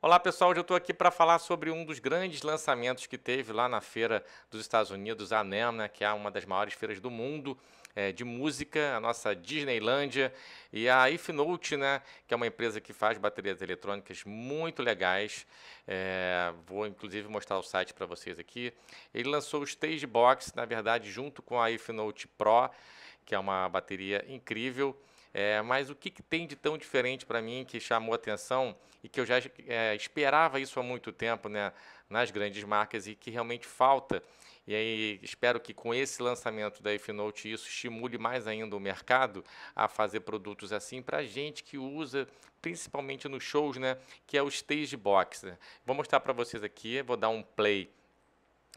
Olá pessoal, hoje eu estou aqui para falar sobre um dos grandes lançamentos que teve lá na feira dos Estados Unidos, a NEM, né, que é uma das maiores feiras do mundo é, de música, a nossa Disneylândia, e a Ifnote, né, que é uma empresa que faz baterias eletrônicas muito legais. É, vou inclusive mostrar o site para vocês aqui. Ele lançou o Stage Box, na verdade, junto com a Ifnote Pro, que é uma bateria incrível. É, mas o que, que, tem de tão diferente para mim que chamou atenção e que eu já é, esperava isso há muito tempo né, nas grandes marcas e que realmente falta? E aí espero que com esse lançamento da Fnote isso estimule mais ainda o mercado a fazer produtos assim para gente que usa principalmente nos shows, né, que é o stage box. Né? Vou mostrar para vocês aqui, vou dar um play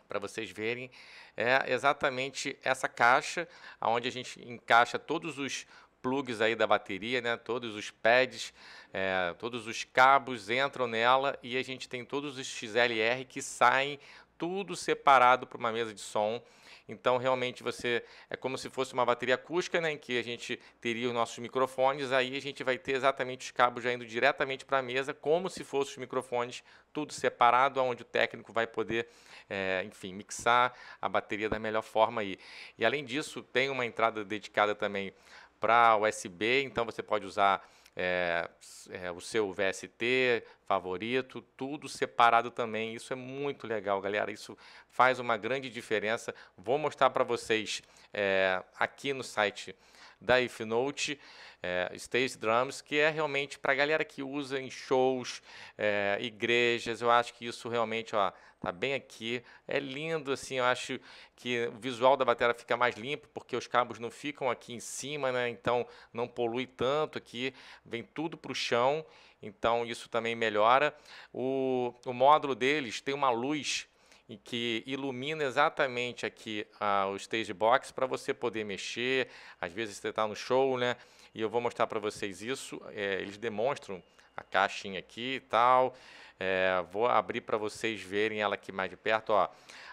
para vocês verem, é exatamente essa caixa onde a gente encaixa todos os plugs aí da bateria, né? Todos os pads, é, todos os cabos entram nela e a gente tem todos os XLR que saem tudo separado para uma mesa de som. Então, realmente, você é como se fosse uma bateria acústica, né, em que a gente teria os nossos microfones, aí a gente vai ter exatamente os cabos já indo diretamente para a mesa, como se fossem os microfones, tudo separado, onde o técnico vai poder, é, enfim, mixar a bateria da melhor forma aí. E, além disso, tem uma entrada dedicada também para USB, então você pode usar é, é, o seu VST favorito, tudo separado também. Isso é muito legal, galera. Isso faz uma grande diferença. Vou mostrar para vocês é, aqui no site da Ifnote, é, Stage Drums, que é realmente para a galera que usa em shows, é, igrejas, eu acho que isso realmente ó, tá bem aqui. É lindo, assim, eu acho que o visual da bateria fica mais limpo, porque os cabos não ficam aqui em cima, né? Então não polui tanto aqui, vem tudo para o chão, então isso também melhora. O, o módulo deles tem uma luz e que ilumina exatamente aqui ah, o stage box para você poder mexer. Às vezes você está no show, né? E eu vou mostrar para vocês isso. É, eles demonstram a caixinha aqui e tal. É, vou abrir para vocês verem ela aqui mais de perto, ó,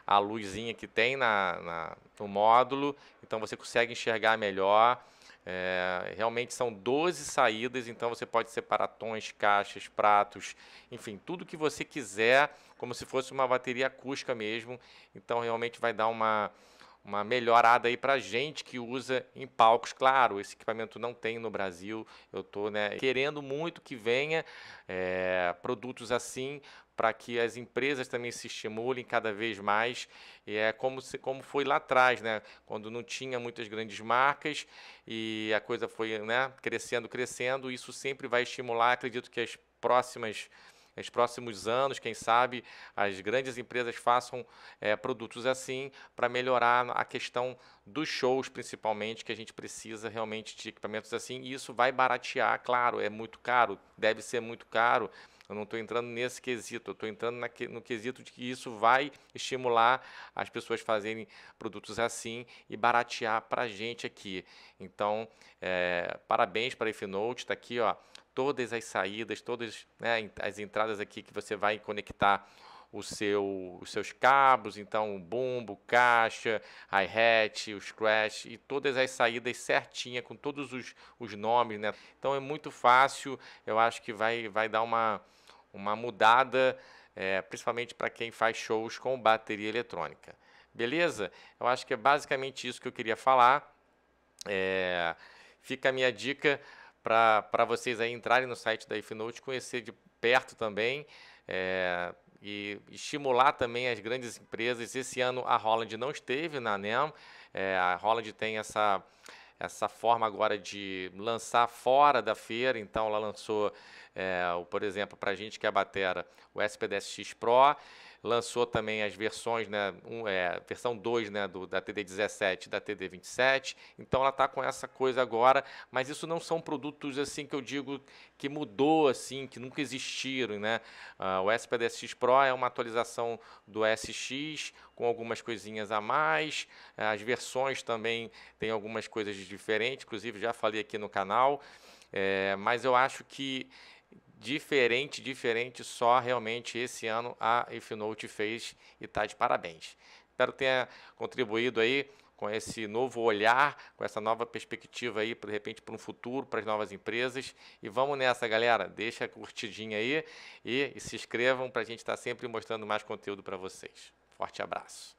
a luzinha que tem na, na no módulo, então você consegue enxergar melhor. É, realmente são 12 saídas, então você pode separar tons, caixas, pratos, enfim, tudo que você quiser como se fosse uma bateria acústica mesmo. Então realmente vai dar uma, uma melhorada aí para gente que usa em palcos. Claro, esse equipamento não tem no Brasil. Eu estou né, querendo muito que venha é, produtos assim para que as empresas também se estimulem cada vez mais. E é como, se, como foi lá atrás, né, quando não tinha muitas grandes marcas e a coisa foi né, crescendo, crescendo. Isso sempre vai estimular. Acredito que as próximas nos próximos anos, quem sabe as grandes empresas façam é, produtos assim para melhorar a questão dos shows, principalmente, que a gente precisa realmente de equipamentos assim. E isso vai baratear, claro, é muito caro, deve ser muito caro. Eu não estou entrando nesse quesito, eu estou entrando no quesito de que isso vai estimular as pessoas fazerem produtos assim e baratear para a gente aqui. Então, é, parabéns para a Efinote, está aqui ó, todas as saídas, todas né, as entradas aqui que você vai conectar o seu, os seus cabos, então o bumbo, caixa, hi-hat, os crash e todas as saídas certinha com todos os, os nomes, né? Então é muito fácil, eu acho que vai, vai dar uma, uma mudada, é, principalmente para quem faz shows com bateria eletrônica. Beleza? Eu acho que é basicamente isso que eu queria falar. É, fica a minha dica para vocês aí entrarem no site da Ifnote, conhecer de perto também é, e estimular também as grandes empresas. Esse ano a Holland não esteve na NEM, é, eh, a Holland tem essa, essa forma agora de lançar fora da feira, então ela lançou, é, por exemplo, para a gente que é a Batera, o SPDSX Pro, lançou também as versões, né, um, é, versão 2 né, do, da TD17 e da TD27, então ela está com essa coisa agora, mas isso não são produtos assim que eu digo que mudou, assim, que nunca existiram. Né? Uh, o SPDSX Pro é uma atualização do SX com algumas coisinhas a mais, ah, as versões também tem algumas coisas diferentes, inclusive já falei aqui no canal, é, mas eu acho que diferente, diferente, só realmente esse ano a Ifnote fez e está de parabéns. Espero que tenha contribuído aí com esse novo olhar, com essa nova perspectiva aí, de repente, para um futuro, para as novas empresas. E vamos nessa, galera. Deixa a curtidinha aí e, e se inscrevam para a gente estar tá sempre mostrando mais conteúdo para vocês. Forte abraço.